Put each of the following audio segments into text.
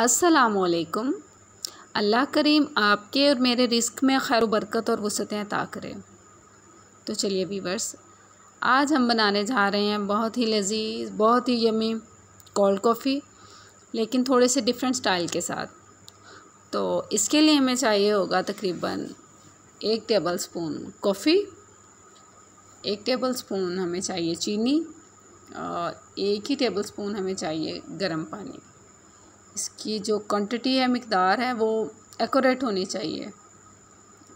असलकुम अल्लाह करीम आपके और मेरे रिस्क में खैर बरकत और वसतें अता करें तो चलिए वीवर्स आज हम बनाने जा रहे हैं बहुत ही लजीज बहुत ही यमी कोल्ड कॉफ़ी लेकिन थोड़े से डिफरेंट स्टाइल के साथ तो इसके लिए हमें चाहिए होगा तकरीबन एक टेबल स्पून कॉफ़ी एक टेबल स्पून हमें चाहिए चीनी और एक ही टेबल स्पून हमें चाहिए गर्म पानी इसकी जो क्वांटिटी है मकदार है वो एकोरेट होनी चाहिए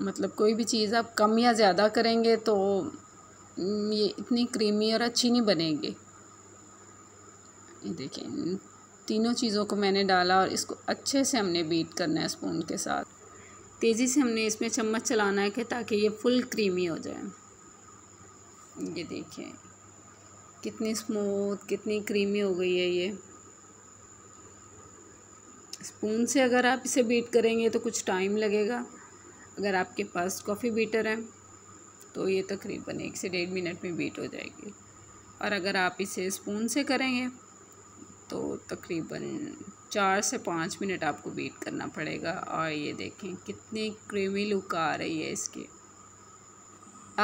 मतलब कोई भी चीज़ आप कम या ज़्यादा करेंगे तो ये इतनी क्रीमी और अच्छी नहीं बनेगी ये देखें तीनों चीज़ों को मैंने डाला और इसको अच्छे से हमने बीट करना है स्पून के साथ तेज़ी से हमने इसमें चम्मच चलाना है कि ताकि ये फुल क्रीमी हो जाए ये देखें कितनी स्मूथ कितनी क्रीमी हो गई है ये स्पून से अगर आप इसे बीट करेंगे तो कुछ टाइम लगेगा अगर आपके पास कॉफ़ी बीटर है तो ये तकरीबन एक से डेढ़ मिनट में बीट हो जाएगी और अगर आप इसे स्पून से करेंगे तो तकरीबन चार से पाँच मिनट आपको बीट करना पड़ेगा और ये देखें कितनी क्रीमी लुक आ रही है इसकी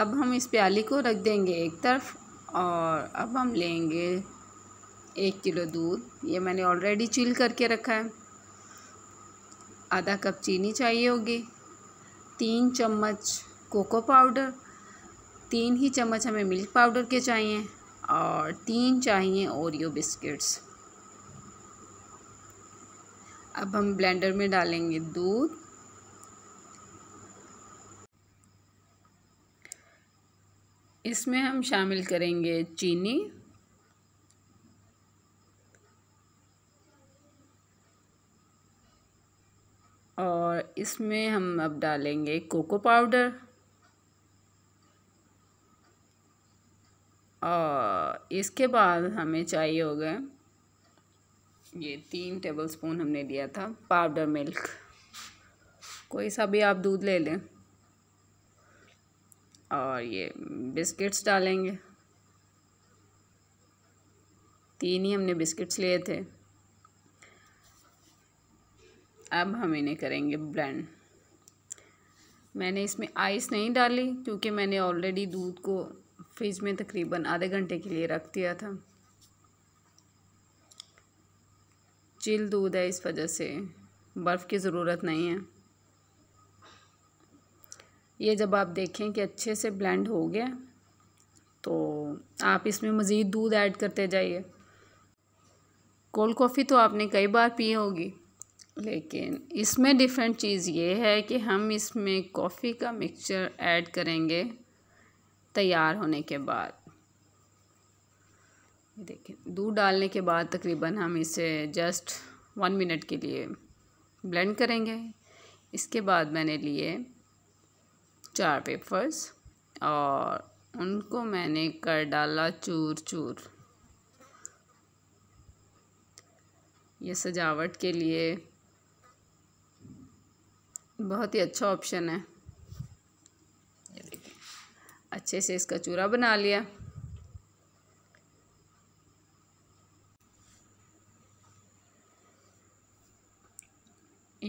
अब हम इस प्याली को रख देंगे एक तरफ और अब हम लेंगे एक किलो दूध ये मैंने ऑलरेडी चिल करके रखा है आधा कप चीनी चाहिए होगी तीन चम्मच कोको पाउडर तीन ही चम्मच हमें मिल्क पाउडर के चाहिए और तीन चाहिए ओरियो बिस्किट्स अब हम ब्लेंडर में डालेंगे दूध इसमें हम शामिल करेंगे चीनी और इसमें हम अब डालेंगे कोको पाउडर और इसके बाद हमें चाहिए होगा ये तीन टेबलस्पून हमने लिया था पाउडर मिल्क कोई सा भी आप दूध ले लें और ये बिस्किट्स डालेंगे तीन ही हमने बिस्किट्स लिए थे अब हम इन्हें करेंगे ब्लेंड मैंने इसमें आइस नहीं डाली क्योंकि मैंने ऑलरेडी दूध को फ्रिज में तकरीबन आधे घंटे के लिए रख दिया था चिल दूध है इस वजह से बर्फ़ की ज़रूरत नहीं है ये जब आप देखें कि अच्छे से ब्लेंड हो गया तो आप इसमें मज़ीद दूध ऐड करते जाइए कोल्ड कॉफ़ी तो आपने कई बार पी होगी लेकिन इसमें डिफरेंट चीज़ ये है कि हम इसमें कॉफ़ी का मिक्सचर ऐड करेंगे तैयार होने के बाद देखिए दूध डालने के बाद तकरीबन हम इसे जस्ट वन मिनट के लिए ब्लेंड करेंगे इसके बाद मैंने लिए चार पेपर्स और उनको मैंने कर डाला चूर चूर ये सजावट के लिए बहुत ही अच्छा ऑप्शन है अच्छे से इसका चूरा बना लिया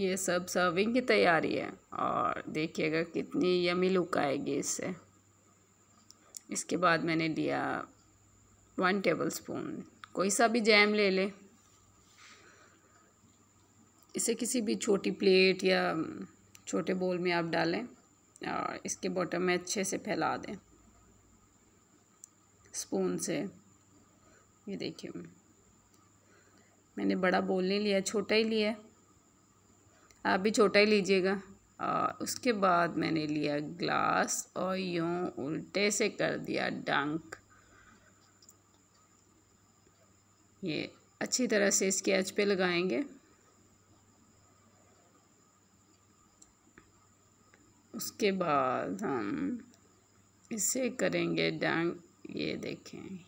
ये सब सर्विंग की तैयारी है और देखिएगा कितनी यमी लुक आएगी इससे इसके बाद मैंने लिया वन टेबल स्पून कोई सा भी जैम ले ले इसे किसी भी छोटी प्लेट या छोटे बोल में आप डालें और इसके बॉटम में अच्छे से फैला दें स्पून से ये देखिए मैंने बड़ा बोल नहीं लिया छोटा ही लिया आप भी छोटा ही लीजिएगा और उसके बाद मैंने लिया ग्लास और यूँ उल्टे से कर दिया डंक ये अच्छी तरह से इसके एज पे लगाएंगे उसके बाद हम इसे करेंगे डंग ये देखें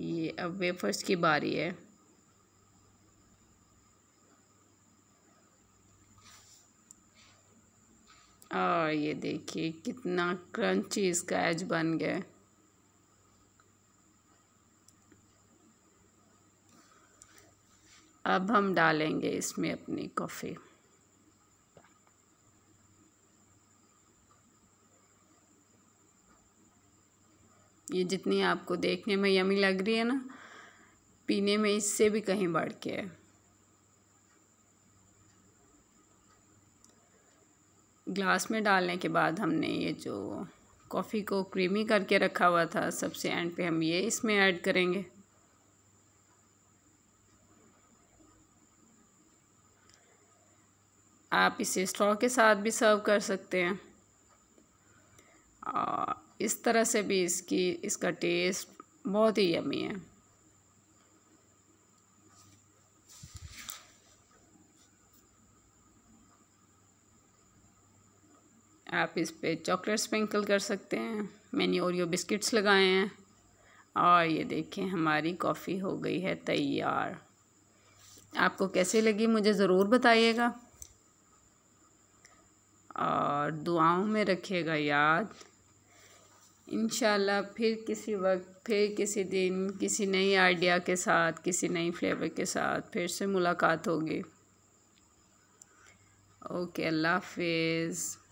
ये अब वेफर्स की बारी है और ये देखिए कितना क्रंची इसका एज बन गया अब हम डालेंगे इसमें अपनी कॉफ़ी ये जितनी आपको देखने में यमी लग रही है ना पीने में इससे भी कहीं बढ़ के है ग्लास में डालने के बाद हमने ये जो कॉफ़ी को क्रीमी करके रखा हुआ था सबसे एंड पे हम ये इसमें ऐड करेंगे आप इसे स्ट्रॉ के साथ भी सर्व कर सकते हैं इस तरह से भी इसकी इसका टेस्ट बहुत ही यमी है आप इस पर चॉकलेट स्प्रिंकल कर सकते हैं मैंने ओरियो बिस्किट्स लगाए हैं और ये देखें हमारी कॉफ़ी हो गई है तैयार आपको कैसी लगी मुझे ज़रूर बताइएगा और दुआओं में रखिएगा याद इनशाला फिर किसी वक्त फिर किसी दिन किसी नई आइडिया के साथ किसी नई फ्लेवर के साथ फिर से मुलाकात होगी ओके अल्लाह हाफिज़